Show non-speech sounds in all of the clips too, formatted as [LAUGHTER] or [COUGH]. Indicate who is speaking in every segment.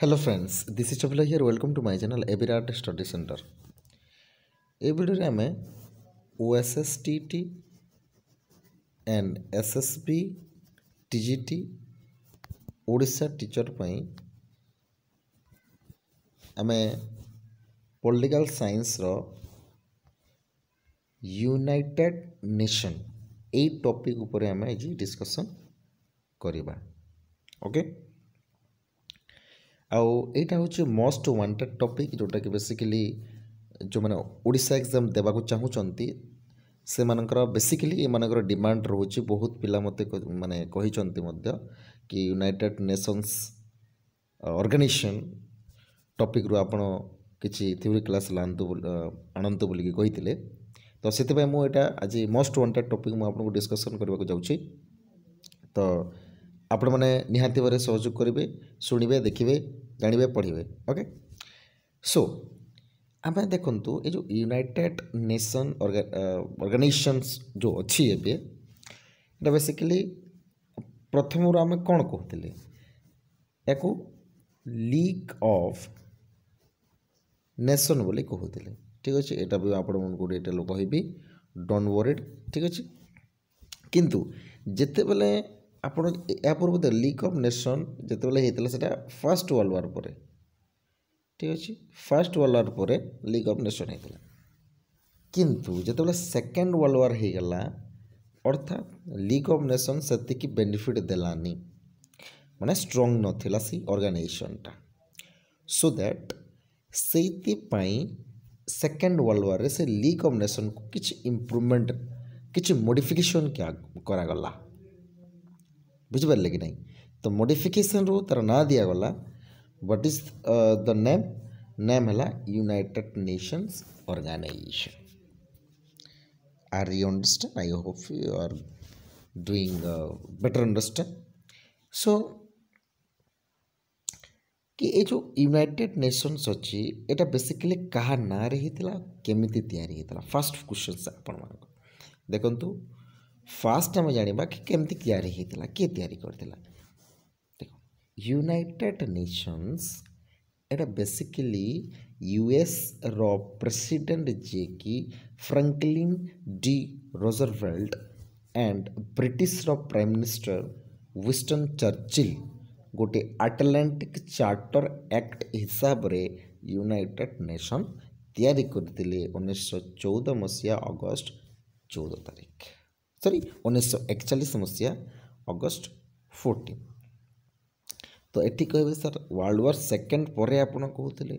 Speaker 1: Hello friends this is Chapala here welcome to my channel एबिराट study centre ए भिडियो आम O S S T T and S S B T Odisha teacher पर आम political science रो United Nation এই topic উপরে আমি আজ ডিসকসন করিবা ওকে ଆଉ ଏଇଟା ହେଉଛି ମୋଷ୍ଟ ୱାଣ୍ଟେଡ଼ ଟପିକ୍ ଯେଉଁଟାକି ବେସିକାଲି ଯେଉଁମାନେ ଓଡ଼ିଶା ଏକ୍ଜାମ୍ ଦେବାକୁ ଚାହୁଁଛନ୍ତି ସେମାନଙ୍କର ବେସିକାଲି ଏମାନଙ୍କର ଡିମାଣ୍ଡ ରହୁଛି ବହୁତ ପିଲା ମୋତେ ମାନେ କହିଛନ୍ତି ମଧ୍ୟ କି ୟୁନାଇଟେଡ଼ ନେସନ୍ସ ଅର୍ଗାନାଇଜେସନ୍ ଟପିକ୍ରୁ ଆପଣ କିଛି ଥିଓରି କ୍ଲାସ୍ ଲାନ୍ତୁ ଆଣନ୍ତୁ ବୋଲିକି କହିଥିଲେ ତ ସେଥିପାଇଁ ମୁଁ ଏଇଟା ଆଜି ମୋଷ୍ଟ ୱାଣ୍ଟେଡ଼ ଟପିକ୍ ମୁଁ ଆପଣଙ୍କୁ ଡିସ୍କସନ୍ କରିବାକୁ ଯାଉଛି ତ ଆପଣମାନେ ନିହାତି ଭାବରେ ସହଯୋଗ କରିବେ ଶୁଣିବେ ଦେଖିବେ ଜାଣିବେ ପଢ଼ିବେ ଓକେ ସୋ ଆମେ ଦେଖନ୍ତୁ ଏ ଯେଉଁ ୟୁନାଇଟେଡ଼୍ ନେସନ୍ ଅର୍ଗାନାଇଜେସନ୍ସ ଯେଉଁ ଅଛି ଏବେ ଏଇଟା ବେସିକାଲି ପ୍ରଥମରୁ ଆମେ କ'ଣ କହୁଥିଲେ ୟାକୁ ଲିଗ୍ ଅଫ୍ ନେସନ୍ ବୋଲି କହୁଥିଲେ ଠିକ୍ ଅଛି ଏଇଟା ବି ଆପଣମାନଙ୍କୁ ଗୋଟେ ଏଇଟା କହିବି ଡନ୍ ୱରିଡ଼୍ ଠିକ୍ ଅଛି କିନ୍ତୁ ଯେତେବେଳେ ଆପଣ ଏହା ପୂର୍ବରୁ ଲିଗ୍ ଅଫ୍ ନେସନ୍ ଯେତେବେଳେ ହେଇଥିଲା ସେଇଟା ଫାର୍ଷ୍ଟ ୱାର୍ଲଡ଼ ୱାର୍ ପରେ ଠିକ୍ ଅଛି ଫାର୍ଷ୍ଟ ୱାର୍ଲଡ଼ ୱାର୍ ପରେ ଲିଗ୍ ଅଫ୍ ନେସନ୍ ହେଇଥିଲା କିନ୍ତୁ ଯେତେବେଳେ ସେକେଣ୍ଡ ୱାର୍ଲଡ଼ ୱାର୍ ହେଇଗଲା ଅର୍ଥାତ୍ ଲିଗ୍ ଅଫ୍ ନେସନ୍ ସେତିକି ବେନିଫିଟ୍ ଦେଲାନି ମାନେ ଷ୍ଟ୍ରଙ୍ଗ ନଥିଲା ସେଇ ଅର୍ଗାନାଇଜେସନ୍ଟା ସୋ ଦ୍ୟାଟ୍ ସେଇଥିପାଇଁ ସେକେଣ୍ଡ ୱାର୍ଲଡ଼ ୱାର୍ରେ ସେ ଲିଗ୍ ଅଫ୍ ନେସନ୍କୁ କିଛି ଇମ୍ପ୍ରୁଭମେଣ୍ଟ କିଛି ମୋଡ଼ିଫିକେସନ୍ କରାଗଲା ବୁଝିପାରିଲେ କି ନାହିଁ ତ ମୋଡ଼ିଫିକେସନ୍ରୁ ତା'ର ନାଁ ଦିଆଗଲା what is the name name ହେଲା United Nations organisation are you understand I hope you are doing uh, better understand so कि ये जो यूनाइटेड नेशनस अच्छी एटा बेसिकली क्या ना रही केमी तैयारी होता फास्ट क्वेश्चन आपण मान देखु ଫାଷ୍ଟ ଆମେ ଜାଣିବା କି କେମିତି ତିଆରି ହେଇଥିଲା କିଏ ତିଆରି କରିଥିଲା ଦେଖ ୟୁନାଇଟେଡ଼ ନେସନ୍ସ ଏଇଟା ବେସିକାଲି ୟୁଏସ୍ର ପ୍ରେସିଡେଣ୍ଟ ଯିଏକି ଫ୍ରାଙ୍କଲିନ୍ ଡି ରୋଜରଭେଲ୍ଟ ଆଣ୍ଡ ବ୍ରିଟିଶର ପ୍ରାଇମ୍ ମିନିଷ୍ଟର ୱିଷ୍ଟନ ଚର୍ଚ୍ଚିଲ୍ ଗୋଟେ ଆଟଲାଣ୍ଟିକ୍ ଚାର୍ଟର ଆକ୍ଟ ହିସାବରେ ୟୁନାଇଟେଡ଼ ନେସନ୍ ତିଆରି କରିଥିଲେ ଉଣେଇଶହ ଚଉଦ ମସିହା ଅଗଷ୍ଟ ଚଉଦ ତାରିଖ सॉरी उन्नीस सौ एकचालीस मसीहा ଅଗଷ୍ଟ ଫୋର୍ଟିନ୍ ତ ଏଠି କହିବେ ସାର୍ ୱାର୍ଲଡ଼ ୱାର୍ ସେକେଣ୍ଡ ପରେ ଆପଣ କହୁଥିଲେ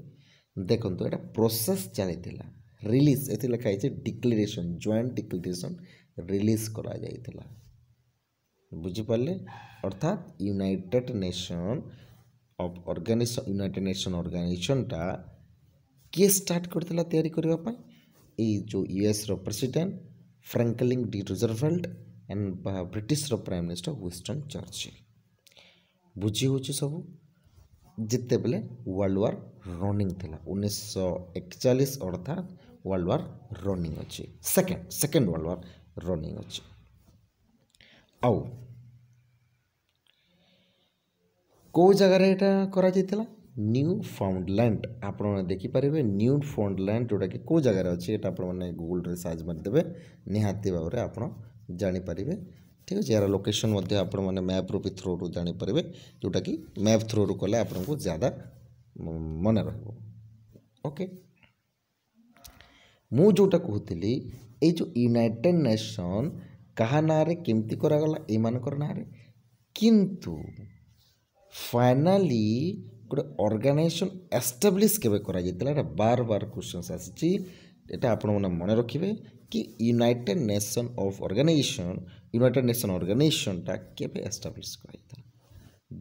Speaker 1: ଦେଖନ୍ତୁ ଏଇଟା ପ୍ରୋସେସ୍ ଚାଲିଥିଲା ରିଲିଜ୍ ଏଠି ଲେଖା ହେଇଛି ଡିକ୍ଲେରେସନ୍ ଜଏଣ୍ଟ ଡିକ୍ଲେରେସନ୍ ରିଲିଜ୍ କରାଯାଇଥିଲା ବୁଝିପାରିଲେ ଅର୍ଥାତ୍ United Nation of organisation United Nation ଅର୍ଗାନାଇଜେସନ୍ଟା କିଏ ଷ୍ଟାର୍ଟ କରିଥିଲା ତିଆରି କରିବା ପାଇଁ ଏଇ ଯେଉଁ ୟୁଏସ୍ର president Franklin D. Roosevelt and British Prime Minister Winston Churchill. ବୁଝି ହେଉଛି ସବୁ ଯେତେବେଳେ ୱାର୍ଲଡ ୱାର୍ ରନିଂ ଥିଲା ଉଣେଇଶହ ଏକଚାଳିଶ ଅର୍ଥାତ୍ ୱାର୍ଲଡ ୱାର୍ ରନିଂ ଅଛି second second world war running ଅଛି ଆଉ କେଉଁ ଜାଗାରେ ଏଇଟା କରାଯାଇଥିଲା ନ୍ୟୁ ଫାଉଣ୍ଡଲ୍ୟାଣ୍ଡ ଆପଣମାନେ ଦେଖିପାରିବେ ନ୍ୟୁ ଫାଉଣ୍ଡଲ୍ୟାଣ୍ଡ ଯେଉଁଟାକି କେଉଁ ଜାଗାରେ ଅଛି ଏଇଟା ଆପଣମାନେ ଗୁଗୁଲ୍ରେ ସର୍ଚ୍ଚ ମାରିଦେବେ ନିହାତି ଭାବରେ ଆପଣ ଜାଣିପାରିବେ ଠିକ୍ ଅଛି ଏହାର ଲୋକେସନ୍ ମଧ୍ୟ ଆପଣମାନେ ମ୍ୟାପ୍ରୁ ବି ଥ୍ରୋରୁ ଜାଣିପାରିବେ ଯେଉଁଟାକି ମ୍ୟାପ୍ ଥ୍ରୋରୁ କଲେ ଆପଣଙ୍କୁ ଜ୍ୟାଦା ମନେ ରହିବ ଓକେ ମୁଁ ଯେଉଁଟା କହୁଥିଲି ଏଇ ଯେଉଁ ୟୁନାଇଟେଡ଼୍ ନେସନ୍ କାହା ନାଁରେ କେମିତି କରାଗଲା ଏଇମାନଙ୍କର ନାଁରେ କିନ୍ତୁ ଫାଇନାଲି ଗୋଟେ ଅର୍ଗାନାଇଜେସନ୍ ଏଷ୍ଟାବ୍ଲିଶ୍ କେବେ କରାଯାଇଥିଲା ଏଇଟା ବାର ବାର କୋଶ୍ଚିନ୍ସ ଆସିଛି ଏଇଟା ଆପଣମାନେ ମନେ ରଖିବେ କି United Nation of organisation United Nation ଅର୍ଗାନାଇଜେସନ୍ଟା କେବେ ଏଷ୍ଟାବ୍ଲିଶ୍ କରାଯାଇଥିଲା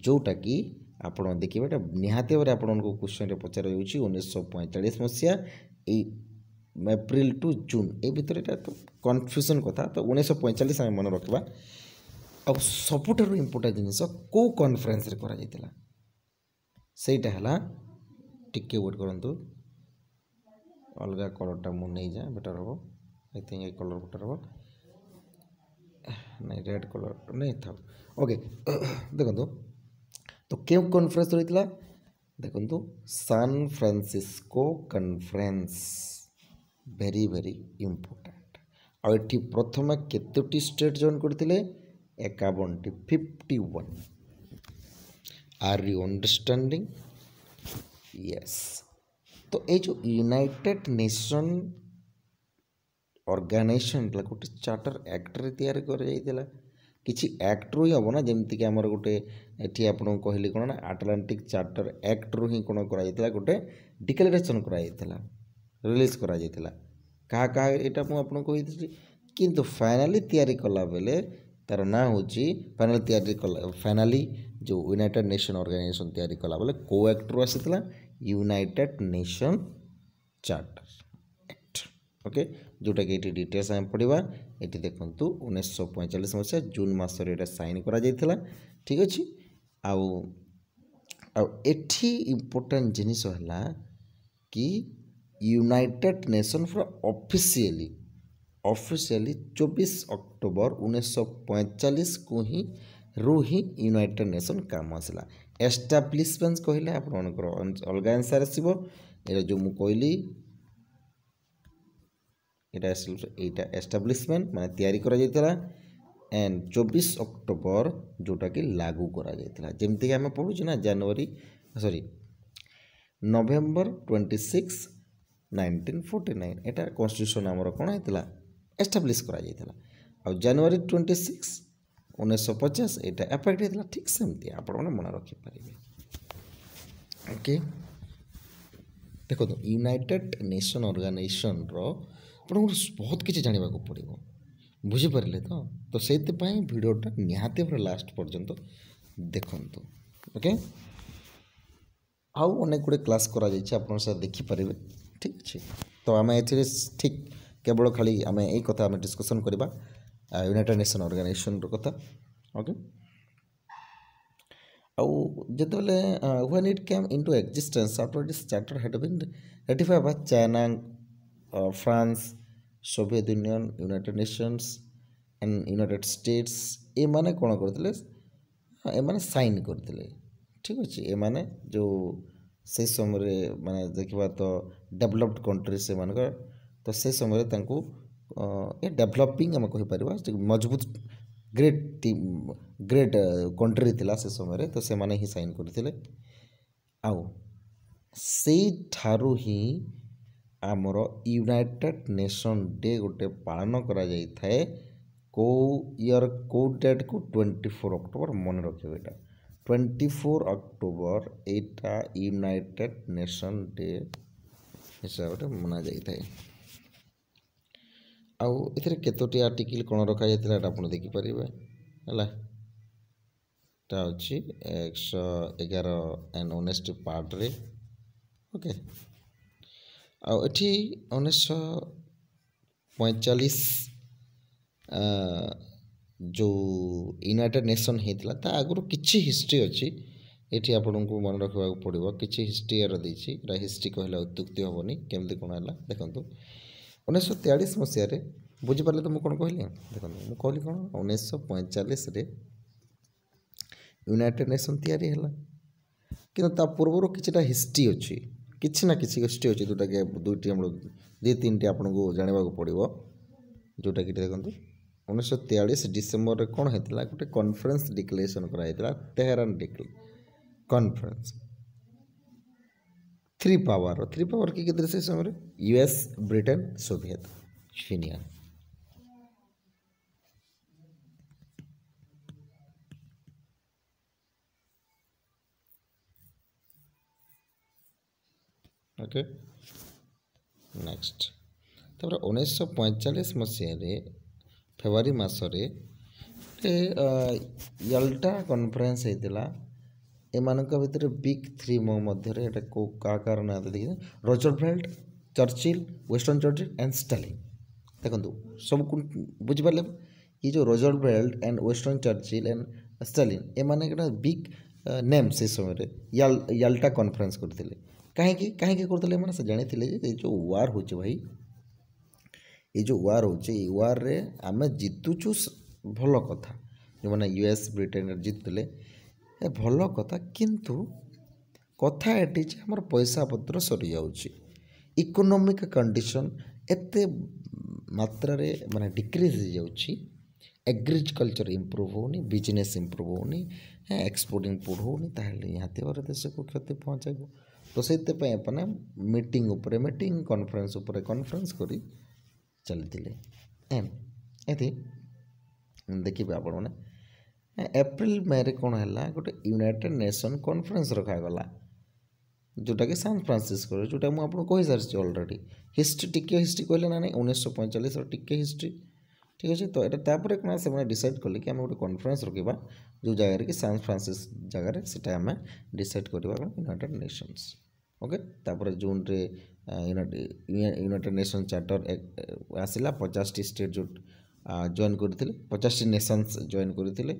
Speaker 1: ଯେଉଁଟାକି ଆପଣ ଦେଖିବେ ଏଇଟା ନିହାତି ଭାବରେ ଆପଣଙ୍କୁ କୋଶ୍ଚିନ୍ରେ ପଚରା ଯାଉଛି ଉଣେଇଶହ ପଇଁଚାଳିଶ ମସିହା ଏଇ ଏପ୍ରିଲ ଟୁ ଜୁନ୍ ଏ ଭିତରେ ଏଇଟା ତ କନଫ୍ୟୁଜନ୍ କଥା ତ ଉଣେଇଶହ ପଇଁଚାଳିଶ ଆମେ ମନେ ରଖିବା ଆଉ ସବୁଠାରୁ ଇମ୍ପୋର୍ଟାଣ୍ଟ ଜିନିଷ କେଉଁ କନଫରେନ୍ସରେ କରାଯାଇଥିଲା ସେଇଟା ହେଲା ଟିକେ ୱେଟ୍ କରନ୍ତୁ ଅଲଗା କଲର୍ଟା ମୁଁ ନେଇଯାଏ ବେଟର୍ ହେବ ଆଇ ଥିଙ୍କ ଏଇ କଲର୍ ବେଟର୍ ହେବ ନାଇଁ ରେଡ଼୍ କଲର୍ ନାଇଁ ଥାଉ ଓକେ ଦେଖନ୍ତୁ ତ କେଉଁ କନଫରେନ୍ସ ରହିଥିଲା ଦେଖନ୍ତୁ San Francisco conference very very important ଆଉ ଏଠି ପ୍ରଥମେ କେତୋଟି ଷ୍ଟେଟ୍ ଜଏନ୍ କରିଥିଲେ ଏକାବନଟି fifty one are you understanding yes তো এই ଯେଉଁ ୟୁନାଇଟେଡ଼୍ ନେସନ୍ ଅର୍ଗାନାଇଜେସନ୍ଟା ଗୋଟେ ଚାର୍ଟର ଆକ୍ଟରେ ତିଆରି କରାଯାଇଥିଲା କିଛି ଆକ୍ଟରୁ ହିଁ ହେବ ନା ଯେମିତିକି ଆମର ଗୋଟେ ଏଠି ଆପଣଙ୍କୁ କହିଲି କ'ଣ ନା ଆଟଲାଣ୍ଟିକ୍ ଚାର୍ଟର ଆକ୍ଟରୁ ହିଁ କ'ଣ କରାଯାଇଥିଲା ଗୋଟେ ଡିକ୍ଲାରେସନ୍ କରାଯାଇଥିଲା ରିଲିଜ୍ କରାଯାଇଥିଲା କାହା କାହା ଏଇଟା ମୁଁ ଆପଣଙ୍କୁ କହିଥିଲି କିନ୍ତୁ ଫାଇନାଲି ତିଆରି କଲାବେଳେ ତାର ନାଁ ହେଉଛି ଫାଇନାଲ ତିଆରି କଲା ଫାଇନାଲି ଯେଉଁ ୟୁନାଇଟେଡ଼ ନେସନ୍ ଅର୍ଗାନାଇଜେସନ୍ ତିଆରି କଲା ବୋଲେ କେଉଁ ଆକ୍ଟରୁ ଆସିଥିଲା United Nation charter act okay ଯେଉଁଟାକି ଏଠି ଡିଟେଲ୍ସ ଆମେ ପଢ଼ିବା ଏଠି ଦେଖନ୍ତୁ ଉଣେଇଶହ ପଇଁଚାଳିଶ ମସିହା ଜୁନ୍ ମାସରେ ଏଇଟା ସାଇନ୍ କରାଯାଇଥିଲା ଠିକ୍ ଅଛି ଆଉ ଆଉ ଏଠି ଇମ୍ପୋର୍ଟାଣ୍ଟ ଜିନିଷ ହେଲା କି ୟୁନାଇଟେଡ଼ ନେସନ୍ ପୁରା ଅଫିସିଆଲି ऑफिशियली 24 अक्टूबर 1945 को ହିଁ ରୁ ହିଁ ୟୁନାଇଟେଡ୍ ନେସନ୍ କାମ ଆସିଲା ଏଷ୍ଟାବ୍ଲିଶମେଣ୍ଟ କହିଲେ ଆପଣମାନଙ୍କର ଅଲଗା ଆନ୍ସର୍ ଆସିବ ଏଇଟା ଯେଉଁ ମୁଁ କହିଲି ଏଇଟା ଏଇଟା ଏଷ୍ଟାବ୍ଲିଶମେଣ୍ଟ ମାନେ ତିଆରି କରାଯାଇଥିଲା ଏଣ୍ଡ ଚବିଶ ଅକ୍ଟୋବର ଯେଉଁଟାକି ଲାଗୁ କରାଯାଇଥିଲା ଯେମିତିକି ଆମେ ପଢ଼ୁଛୁ ନା January sorry November twenty six nineteen forty nine ଏଇଟା କନଷ୍ଟିଟ୍ୟୁସନ୍ ଆମର କ'ଣ ହେଇଥିଲା ଏଷ୍ଟାବ୍ଲିଶ୍ କରାଯାଇଥିଲା ଆଉ ଜାନୁଆରୀ ଟ୍ୱେଣ୍ଟି ସିକ୍ସ ଉଣେଇଶହ ପଚାଶ ଏଇଟା ଏଫେକ୍ଟ ହେଇଥିଲା ଠିକ୍ ସେମିତି ଆପଣମାନେ ମନେ ରଖିପାରିବେ ଓକେ ଦେଖନ୍ତୁ ୟୁନାଇଟେଡ଼ ନେସନ୍ ଅର୍ଗାନାଇଜେସନ୍ର ଆପଣଙ୍କୁ ବହୁତ କିଛି ଜାଣିବାକୁ ପଡ଼ିବ ବୁଝିପାରିଲେ ତ ତ ସେଇଥିପାଇଁ ଭିଡ଼ିଓଟା ନିହାତି ଭାବରେ ଲାଷ୍ଟ ପର୍ଯ୍ୟନ୍ତ ଦେଖନ୍ତୁ ଓକେ ଆଉ ଅନେକ ଗୁଡ଼ିଏ କ୍ଲାସ୍ କରାଯାଇଛି ଆପଣ ସାର୍ ଦେଖିପାରିବେ ଠିକ୍ ଅଛି ତ ଆମେ ଏଥିରେ ଠିକ୍ କେବଳ ଖାଲି ଆମେ ଏଇ କଥା ଆମେ ଡିସ୍କସନ୍ କରିବା ୟୁନାଇଟେଡ଼୍ ନେସନ୍ ଅର୍ଗାନାଇଜେସନ୍ର କଥା ଓକେ ଆଉ ଯେତେବେଳେ when it came into existence after it is charter had been ratify by China France Soviet Union United Nations and United States ଏମାନେ କ'ଣ କରିଥିଲେ ଏମାନେ ସାଇନ୍ କରିଥିଲେ ଠିକ୍ ଅଛି ଏମାନେ ଯେଉଁ ସେହି ସମୟରେ ମାନେ ଦେଖିବା ତ ଡେଭଲପ୍ଡ କଣ୍ଟ୍ରି ସେମାନଙ୍କର तो से समय डेभलपिंग आम कही कहीपर मजबूत ग्रेट टीम ग्रेट कंट्री थी से समय तो से मैंने ही सैन करते आईठू आमर यूनाइटेड नेशन डे गोटे पालन कराए ईयर कौ डेट को ट्वेंटी फोर अक्टोबर मन रखा ट्वेंटी फोर अक्टोबर यहाँ यूनाइटेड नेशन डे हिसाब से मना जाए ଆଉ ଏଥିରେ କେତୋଟି ଆର୍ଟିକିଲ୍ କ'ଣ ରଖାଯାଇଥିଲା ଏଇଟା ଆପଣ ଦେଖିପାରିବେ ହେଲା ଏଇଟା ଅଛି ଏକଶହ ଏଗାର ଆଣ୍ଡ ଅନେଷ୍ଟି ପାର୍ଟରେ ଓକେ ଆଉ ଏଠି ଉଣେଇଶହ ପଇଁଚାଳିଶ ଯେଉଁ ୟୁନାଇଟେଡ଼ ନେସନ୍ ହେଇଥିଲା ତା ଆଗରୁ କିଛି ହିଷ୍ଟ୍ରି ଅଛି ଏଠି ଆପଣଙ୍କୁ ମନେ ରଖିବାକୁ ପଡ଼ିବ କିଛି ହିଷ୍ଟ୍ରି ଏହାର ଦେଇଛି ଏଇଟା ହିଷ୍ଟ୍ରି କହିଲେ ଅତ୍ୟୁକ୍ତି ହେବନି କେମିତି କ'ଣ ହେଲା ଦେଖନ୍ତୁ ଉଣେଇଶହ ତେୟାଳିଶ ମସିହାରେ ବୁଝିପାରିଲେ ତ ମୁଁ କ'ଣ କହିଲି ଦେଖନ୍ତୁ ମୁଁ କହିଲି କ'ଣ ଉଣେଇଶହ ପଇଁଚାଳିଶରେ ୟୁନାଇଟେଡ଼ ନେସନ୍ ତିଆରି ହେଲା କିନ୍ତୁ ତା ପୂର୍ବରୁ କିଛିଟା ହିଷ୍ଟ୍ରି ଅଛି କିଛି ନା କିଛି ହିଷ୍ଟ୍ରି ଅଛି ଯେଉଁଟାକି ଦୁଇଟି ଆମର ଦୁଇ ତିନିଟି ଆପଣଙ୍କୁ ଜାଣିବାକୁ ପଡ଼ିବ ଯେଉଁଟାକି ଦେଖନ୍ତୁ ଉଣେଇଶହ ତେୟାଳିଶ ଡିସେମ୍ବରରେ କ'ଣ ହେଇଥିଲା ଗୋଟେ କନଫରେନ୍ସ ଡିକ୍ଲେରେସନ୍ କରାହେଇଥିଲା ତେହେରାନ ଡିକ୍ଲେ conference three power three power के किधर से समय US Britain Soviet Union okay next तो उन्नीस पैंचाश मसीह फेब्रुआरी मसरे यल्टा कन्फरेन्स होता ଏମାନଙ୍କ ଭିତରେ ବିଗ୍ ଥ୍ରୀ ମୋ ମଧ୍ୟରେ ଏଇଟା କେଉଁ କାହା କାହାର ନାଁ ଦେଖିଛି Roosevelt Churchill Winston Churchill and Stalin ଦେଖନ୍ତୁ ସବୁ ବୁଝିପାରିଲେ ଏ ଯେଉଁ Roosevelt and Winston Churchill and Stalin ଏମାନେ ଗୋଟେ ବିଗ୍ ନେମ୍ ସେ ସମୟରେ ୟାଲ୍ଟା କନଫରେନ୍ସ କରିଥିଲେ କାହିଁକି କାହିଁକି କରୁଥିଲେ ଏମାନେ ସେ ଜାଣିଥିଲେ ଯେ ଏ ଯେଉଁ ୱାର୍ ହେଉଛି ଭାଇ ଏ ଯେଉଁ ୱାର୍ ହେଉଛି ଏଇ ୱାର୍ରେ ଆମେ ଜିତୁଛୁ ଭଲ କଥା ଯେଉଁମାନେ ୟୁଏସ୍ ବ୍ରିଟେନରେ ଜିତୁଥିଲେ ଏ ଭଲ କଥା କିନ୍ତୁ କଥା ଏଠି ଯେ ଆମର ପଇସାପତ୍ର ସରିଯାଉଛି ଇକୋନୋମିକ୍ କଣ୍ଡିସନ୍ ଏତେ ମାତ୍ରାରେ ମାନେ ଡିକ୍ରିଜ୍ ହେଇଯାଉଛି ଏଗ୍ରିକଲଚର ଇମ୍ପ୍ରୁଭ୍ ହେଉନି ବିଜନେସ୍ ଇମ୍ପ୍ରୁଭ୍ ହେଉନି ଏକ୍ସପୋର୍ଟ ଇମ୍ପ୍ରୁଭ୍ ହେଉନି ତାହେଲେ ନିହାତି ଭାବରେ ଦେଶକୁ କ୍ଷତି ପହଞ୍ଚାଇବ ତ ସେଇଥିପାଇଁ ଆପଣ ମିଟିଂ ଉପରେ ମିଟିଂ କନଫରେନ୍ସ ଉପରେ କନଫରେନ୍ସ କରି ଚାଲିଥିଲେ ଏଠି ଦେଖିବେ ଆପଣମାନେ ଏପ୍ରିଲ ମେ'ରେ କ'ଣ ହେଲା ଗୋଟେ ୟୁନାଇଟେଡ଼ ନେସନ୍ କନଫରେନ୍ସ ରଖାଗଲା ଯେଉଁଟାକି ସାନ୍ ଫ୍ରାନ୍ସିସ୍କୋରେ ଯେଉଁଟା ମୁଁ ଆପଣଙ୍କୁ କହିସାରିଛି ଅଲରେଡ଼ି ହିଷ୍ଟ୍ରି ଟିକିଏ ହିଷ୍ଟ୍ରି କହିଲେ ନା ନାହିଁ ଉଣେଇଶହ ପଇଁଚାଳିଶର ଟିକିଏ ହିଷ୍ଟ୍ରି ଠିକ୍ ଅଛି ତ ଏଇଟା ତାପରେ କ'ଣ ସେମାନେ ଡିସାଇଡ଼ କଲେ କି ଆମେ ଗୋଟେ କନଫରେନ୍ସ ରଖିବା ଯେଉଁ ଜାଗାରେ କି ସାନ୍ ଫ୍ରାନ୍ସିସ୍ ଜାଗାରେ ସେଇଟା ଆମେ ଡିସାଇଡ଼ କରିବା କ'ଣ ୟୁନାଇଟେଡ଼ ନେସନ୍ସ ଓକେ ତାପରେ ଜୁନ୍ରେ ୟୁନାଇଟେଡ଼ ନେସନ୍ ଚାର୍ଟର ଆସିଲା ପଚାଶଟି ଷ୍ଟେଟ୍ ଯେଉଁ ଜଏନ୍ କରିଥିଲେ ପଚାଶଟି ନେସନ୍ସ ଜଏନ୍ କରିଥିଲେ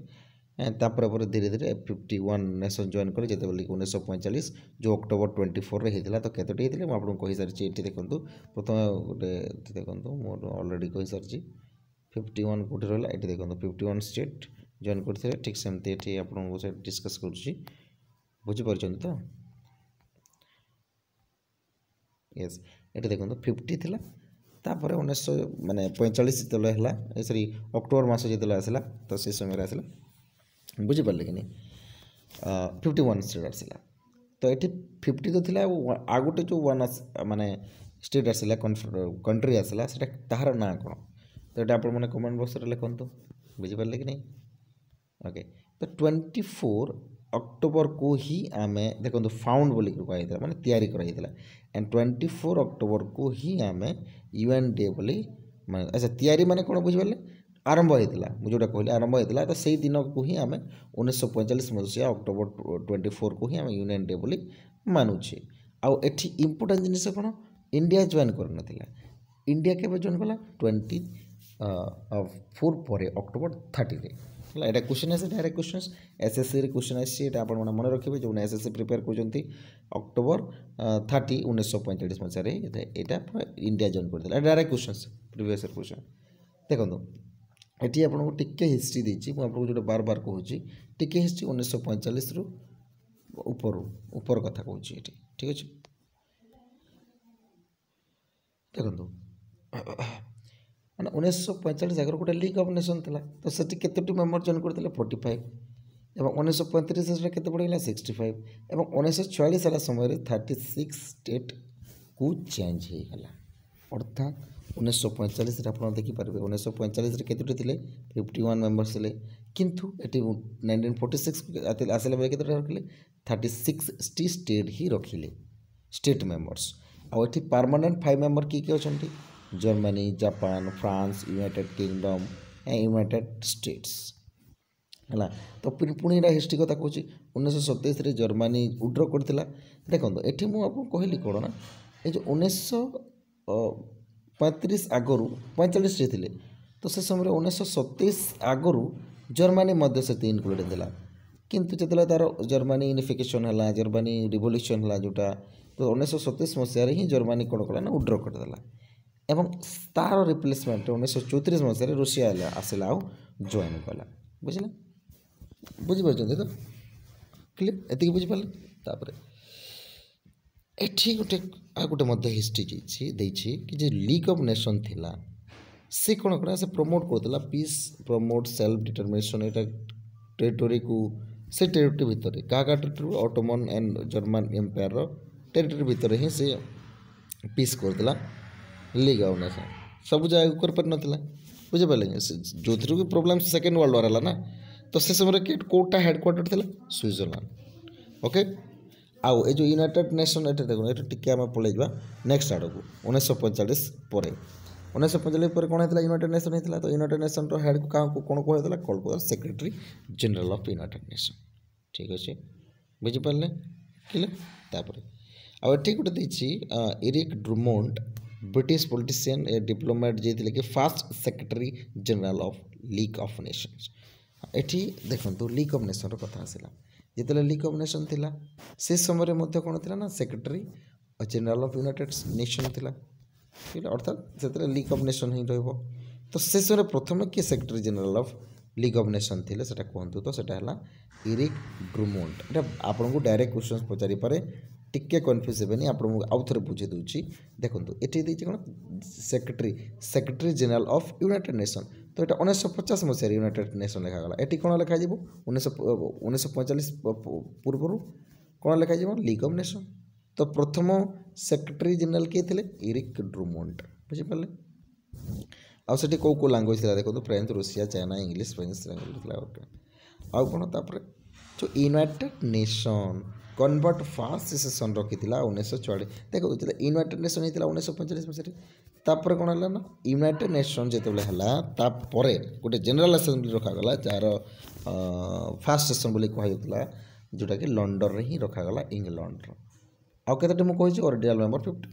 Speaker 1: ତାପରେ ପରେ ଧୀରେ ଧୀରେ ଫିଫ୍ଟି ୱାନ୍ ନେସନ୍ ଜଏନ୍ କଲେ ଯେତେବେଳେ କି ଉଣେଇଶହ ପଇଁଚାଳିଶ ଯେଉଁ ଅକ୍ଟୋବର ଟ୍ୱେଣ୍ଟି ଫୋର୍ରେ ହେଇଥିଲା ତ କେତୋଟି ହେଇଥିଲେ ମୁଁ ଆପଣଙ୍କୁ କହିସାରିଛି ଏଠି ଦେଖନ୍ତୁ ପ୍ରଥମେ ଗୋଟେ ଦେଖନ୍ତୁ ମୁଁ ଅଲରେଡ଼ି କହିସାରିଛି ଫିଫ୍ଟି ୱାନ୍ କେଉଁଠି ରହିଲା ଏଠି ଦେଖନ୍ତୁ ଫିଫ୍ଟି ୱାନ୍ ଷ୍ଟେଟ୍ ଜଏନ୍ କରିଥିଲେ ଠିକ୍ ସେମିତି ଏଠି ଆପଣଙ୍କୁ ସେ ଡିସ୍କସ୍ କରୁଛି ବୁଝିପାରୁଛନ୍ତି ତ ୟେସ୍ ଏଠି ଦେଖନ୍ତୁ ଫିଫ୍ଟି ଥିଲା ତାପରେ ଉଣେଇଶହ ମାନେ ପଇଁଚାଳିଶ ଯେତେବେଳେ ହେଲା ସରି ଅକ୍ଟୋବର ମାସ ଯେତେବେଳେ ଆସିଲା ତ ସେ ସମୟରେ ଆସିଲା ବୁଝିପାରିଲେ କି ନାହିଁ ଫିଫ୍ଟି ୱାନ୍ ଷ୍ଟେଟ୍ ଆସିଲା ତ ଏଠି ଫିଫ୍ଟି ତ ଥିଲା ଆଉ ଗୋଟେ ଯେଉଁ ୱାନ୍ ମାନେ ଷ୍ଟେଟ୍ ଆସିଲା କଣ୍ଟ୍ରି ଆସିଲା ସେଇଟା ତାହାର ନାଁ କ'ଣ ତ ଏଇଟା ଆପଣମାନେ କମେଣ୍ଟ ବକ୍ସରେ ଲେଖନ୍ତୁ ବୁଝିପାରିଲେ କି ନାହିଁ ଓକେ ତ ଟ୍ୱେଣ୍ଟି ଫୋର୍ ଅକ୍ଟୋବରକୁ ହିଁ ଆମେ ଦେଖନ୍ତୁ ଫାଉଣ୍ଡ ବୋଲିକି କୁହାଯାଇଥିଲା ମାନେ ତିଆରି କରାଯାଇଥିଲା ଆଣ୍ଡ ଟ୍ୱେଣ୍ଟି ଫୋର୍ ଅକ୍ଟୋବରକୁ ହିଁ ଆମେ ୟୁ ଏନ୍ ଡେ ବୋଲି ମାନେ ଆଚ୍ଛା ତିଆରି ମାନେ କ'ଣ ବୁଝିପାରିଲେ ଆରମ୍ଭ ହୋଇଥିଲା ମୁଁ ଯେଉଁଟା କହିଲି ଆରମ୍ଭ ହୋଇଥିଲା ତ ସେଇ ଦିନକୁ ହିଁ ଆମେ ଉଣେଇଶହ ପଇଁଚାଳିଶ ମସିହା ଅକ୍ଟୋବର ଟ୍ୱେଣ୍ଟି ଫୋର୍କୁ ହିଁ ଆମେ ୟୁନିୟନ୍ ଡେ ବୋଲି ମାନୁଛେ ଆଉ ଏଠି ଇମ୍ପୋର୍ଟାଣ୍ଟ ଜିନିଷ କ'ଣ ଇଣ୍ଡିଆ ଜଏନ୍ କରିନଥିଲା ଇଣ୍ଡିଆ କେବେ ଜଏନ୍ କଲା ଟ୍ୱେଣ୍ଟି ଫୋର୍ ପରେ ଅକ୍ଟୋବର ଥାର୍ଟିରେ ହେଲା ଏଇଟା କ୍ୱେଶ୍ଚନ୍ ଆସେ ଡାଇରେକ୍ଟ କ୍ୱେଶ୍ଚନ୍ସ ଏସ୍ଏସ୍ସିରେ କ୍ୱେଶ୍ଚନ୍ ଆସିଛି ଏଇଟା ଆପଣମାନେ ମନେ ରଖିବେ ଯେଉଁମାନେ ଏସ୍ଏସ୍ସି ପ୍ରିପେୟାର କରୁଛନ୍ତି ଅକ୍ଟୋବର ଥାର୍ଟି ଉଣେଇଶହ ପଇଁଚାଳିଶ ମସିହାରେ ଏଇଟା ଇଣ୍ଡିଆ ଜଏନ୍ କରିଥିଲା direct questions previous year question ଦେଖନ୍ତୁ ଏଠି ଆପଣଙ୍କୁ ଟିକେ ହିଷ୍ଟ୍ରି ଦେଇଛି ମୁଁ ଆପଣଙ୍କୁ ଯେଉଁଟା ବାର ବାର କହୁଛି ଟିକେ ହିଷ୍ଟ୍ରି ଉଣେଇଶହ ପଇଁଚାଳିଶରୁ ଉପରୁ ଉପର କଥା କହୁଛି ଏଠି ଠିକ୍ ଅଛି ଦେଖନ୍ତୁ ମାନେ ଉଣେଇଶହ ପଇଁଚାଳିଶ ଆଗରୁ ଗୋଟେ ଲିଗ୍ ଅଫ୍ ନେସନ୍ ଥିଲା ତ ସେଠି କେତୋଟି ମେମ୍ବର ଜଏନ୍ କରିଥିଲେ ଫୋର୍ଟି ଫାଇଭ୍ ଏବଂ ଉଣେଇଶହ ପଇଁତିରିଶରେ କେତେ ପଡ଼ିଗଲା ସିକ୍ସଟି ଫାଇଭ୍ ଏବଂ ଉଣେଇଶହ ଛୟାଳିଶ ହେଲା ସମୟରେ ଥାର୍ଟି ସିକ୍ସ ଷ୍ଟେଟ୍କୁ ଚେଞ୍ଜ ହୋଇଗଲା ଅର୍ଥାତ୍ ଉଣେଇଶହ ପଇଁଚାଳିଶରେ ଆପଣ ଦେଖିପାରିବେ ଉଣେଇଶହ ପଇଁଚାଳିଶରେ କେତୋଟି ଥିଲେ ଫିଫ୍ଟି ୱାନ୍ ମେମ୍ବର୍ସ ଥିଲେ କିନ୍ତୁ ଏଠି ନାଇଣ୍ଟିନ୍ ଫୋର୍ଟି ସିକ୍ସ ଆସିଲା ବେଳେ କେତୋଟି ରଖିଲେ ଥାର୍ଟି ସିକ୍ସଟି ଷ୍ଟେଟ୍ ହିଁ ରଖିଲେ ଷ୍ଟେଟ୍ ମେମ୍ବର୍ସ ଆଉ ଏଠି ପରମାନେଣ୍ଟ ଫାଇଭ୍ ମେମ୍ବର କିଏ କିଏ ଅଛନ୍ତି Germany Japan France United Kingdom United States ହେଲା ତ ପୁଣି ଏଇଟା ହିଷ୍ଟ୍ରି କଥା କହୁଛି ଉଣେଇଶହ ସତେଇଶରେ ଜର୍ମାନୀ ଉଡ୍ର କରିଥିଲା ଦେଖନ୍ତୁ ଏଠି ମୁଁ ଆପଣଙ୍କୁ କହିଲି କ'ଣ ନା ଏ ଯେଉଁ ଉଣେଇଶହ ପଇଁତିରିଶ ଆଗରୁ ପଇଁଚାଳିଶରେ ଥିଲେ ତ ସେ ସମୟରେ ଉଣେଇଶହ ସତେଇଶ ଆଗରୁ ଜର୍ମାନୀ ମଧ୍ୟ ସେତେ ଇନକ୍ଲୁଡ଼େଡ଼ ଥିଲା କିନ୍ତୁ ଯେତେବେଳେ ତା'ର ଜର୍ମାନୀ ୟୁନିଫିକେସନ୍ ହେଲା ଜର୍ମାନୀ ରିଭଲ୍ୟୁସନ୍ ହେଲା ଯେଉଁଟା ତ ଉଣେଇଶହ ସତେଇଶ ମସିହାରେ ହିଁ ଜର୍ମାନୀ କ'ଣ କଲା ନା ଉଡ୍ର କରିଦେଲା ଏବଂ ତା'ର ରିପ୍ଲେସମେଣ୍ଟ ଉଣେଇଶହ ଚଉତିରିଶ ମସିହାରେ ରୁଷିଆ ଆସିଲା ଆଉ ଜଏନ୍ କଲା ବୁଝିଲେ ବୁଝିପାରୁଛନ୍ତି ତ କ୍ଲିୟର୍ ଏତିକି ବୁଝିପାରିଲେ ତାପରେ ଏଠି ଗୋଟେ ଆଉ ଗୋଟେ ମଧ୍ୟ ହିଷ୍ଟ୍ରି ଦେଇଛି ଦେଇଛି କି ଯେ ଲିଗ୍ ଅଫ୍ ନେସନ୍ ଥିଲା ସେ କ'ଣ କଲା ସେ ପ୍ରମୋଟ୍ କରୁଥିଲା ପିସ୍ ପ୍ରମୋଟ୍ ସେଲ୍ଫ ଡିଟର୍ମିନେସନ୍ ଏଇଟା ଟେରିଟୋରିକୁ ସେ ଟେରିଟୋରି ଭିତରେ କାହା କାହା ଟେରିଟୋରି ଅଟୋମନ୍ ଆଣ୍ଡ ଜର୍ମାନ ଏମ୍ପାୟାରର ଟେରିଟୋରି ଭିତରେ ହିଁ ସେ ପିସ୍ କରୁଥିଲା ଲିଗ୍ ଅଫ୍ ନେସନ୍ ସବୁ ଜାଗାକୁ କରିପାରିନଥିଲା ବୁଝିପାରିଲେ ଯେଉଁଥିରୁ କି ପ୍ରୋବ୍ଲେମ୍ ସେକେଣ୍ଡ ୱାର୍ଲଡ଼ ୱାର୍ ହେଲା ନା ତ ସେ ସମୟରେ କେଉଁଟା ହେଡ଼କ୍ୱାର୍ଟର ଥିଲା ସୁଇଜରଲ୍ୟାଣ୍ଡ ଓକେ ଆଉ ଏ ଯେଉଁ ୟୁନାଇଟେଡ଼୍ ନେସନ୍ ଏଇଟା ଦେଖନ୍ତୁ ଏଇଟା ଟିକିଏ ଆମେ ପଳେଇଯିବା ନେକ୍ସଟ ଆଡ଼କୁ ଉଣେଇଶହ ପଇଁଚାଳିଶ ପରେ ଉଣେଇଶହ ପଇଁଚାଳିଶ ପରେ କ'ଣ ହେଇଥିଲା ୟୁନାଇଟେଡ଼୍ ନେସନ୍ ହେଇଥିଲା ତ ୟୁନାଇଟେଡ଼ ନେସନ୍ର ହେଡ଼କୁ କାହାକୁ କ'ଣ କୁହାଯାଇଥିଲା Kolkata secretary general of United Nation ଠିକ୍ ଅଛି ବୁଝିପାରିଲେ କିଲେ ତାପରେ ଆଉ ଏଠି ଗୋଟେ ଦେଇଛି Eric Drummond British politician a diplomat ଯିଏ କି first secretary general of league of nations ଏଠି ଦେଖନ୍ତୁ ଲିଗ୍ ଅଫ୍ ନେସନ୍ର କଥା ଆସିଲା ଯେତେବେଳେ ଲିଗ୍ ଅଫ୍ ଥିଲା ସେ ସମୟରେ ମଧ୍ୟ କ'ଣ ଥିଲା ନା secretary general of United Nation ଥିଲା ଅର୍ଥାତ୍ ସେଥିରେ ଲିଗ୍ ଅଫ୍ ନେସନ୍ ହିଁ ରହିବ ତ ସେ ସମୟରେ ପ୍ରଥମେ କିଏ secretary general of league of nation লে সেটা কুহতু তো সেটা হল ইরিক ড্রুমন্ট এটা আপনার ডাইরেক্ট কোশ্চেন পচারিপরে টিকি কনফ্ୟୁଜ୍ ହେବେନି ଆପଣଙ୍କୁ ଆଉ ଥରେ ବୁଝେଇ ଦେଉଛି ଦେଖନ୍ତୁ ଏଠି ଦେଇଛି କ'ଣ secretary secretary general of United Nation তো এটা ଉଣେଇଶହ ପଚାଶ ମସିହାରେ ୟୁନାଇଟେଡ଼ ନେସନ୍ ଲେଖାଗଲା ଏଠି କ'ଣ ଲେଖାଯିବ ଉଣେଇଶହ ଉଣେଇଶହ ପଇଁଚାଳିଶ ପୂର୍ବରୁ କ'ଣ ଲେଖାଯିବ ଲିଗ୍ ଅଫ୍ ନେସନ୍ ତ ପ୍ରଥମ ସେକ୍ରେଟାରୀ ଜେନେରାଲ୍ କିଏ ଥିଲେ ଇରିକ୍ ଡ୍ରୁମଣ୍ଟ ବୁଝିପାରିଲେ ଆଉ ସେଠି କେଉଁ କେଉଁ ଲାଙ୍ଗୁଏଜ୍ ଥିଲା ଦେଖନ୍ତୁ French Russia China English French language ଥିଲା ଗୋଟେ ଆଉ କ'ଣ ତାପରେ ଯେଉଁ United Nation convert first session ରଖିଥିଲା ଉଣେଇଶହ ଚଉଆଳିଶ ଦେଖ ଯେତେବେଳେ ୟୁନାଇଟେଡ଼ ନେସନ୍ ହେଇଥିଲା ଉଣେଇଶହ ପଇଁଚାଳିଶ ମସିହାରେ ତାପରେ କ'ଣ ହେଲା ନା ୟୁନାଇଟେଡ଼ ନେସନ୍ ଯେତେବେଳେ ହେଲା ତାପରେ ଗୋଟେ ଜେନେରାଲ ଆସେମ୍ବଲି ରଖାଗଲା ଯାହାର ଫାଷ୍ଟ ସେସନ୍ ବୋଲି କୁହାଯାଉଥିଲା ଯେଉଁଟାକି ଲଣ୍ଡନରେ ହିଁ ରଖାଗଲା ଇଂଲଣ୍ଡର ଆଉ କେତେଟି ମୁଁ କହିଛି ଅରିଡ଼ିଆଲ ନମ୍ବର ଫିଫ୍ଟି